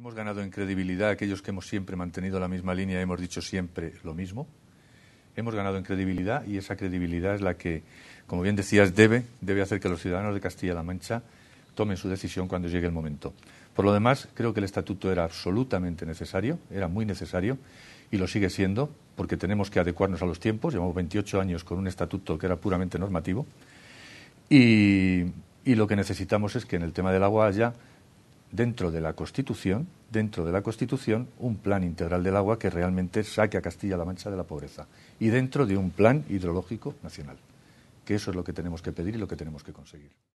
Hemos ganado en credibilidad aquellos que hemos siempre mantenido la misma línea, y hemos dicho siempre lo mismo. Hemos ganado en credibilidad y esa credibilidad es la que, como bien decías, debe, debe hacer que los ciudadanos de Castilla-La Mancha tomen su decisión cuando llegue el momento. Por lo demás, creo que el estatuto era absolutamente necesario, era muy necesario y lo sigue siendo porque tenemos que adecuarnos a los tiempos. Llevamos 28 años con un estatuto que era puramente normativo y, y lo que necesitamos es que en el tema del agua haya dentro de la Constitución, dentro de la Constitución, un plan integral del agua que realmente saque a Castilla-La Mancha de la pobreza y dentro de un plan hidrológico nacional, que eso es lo que tenemos que pedir y lo que tenemos que conseguir.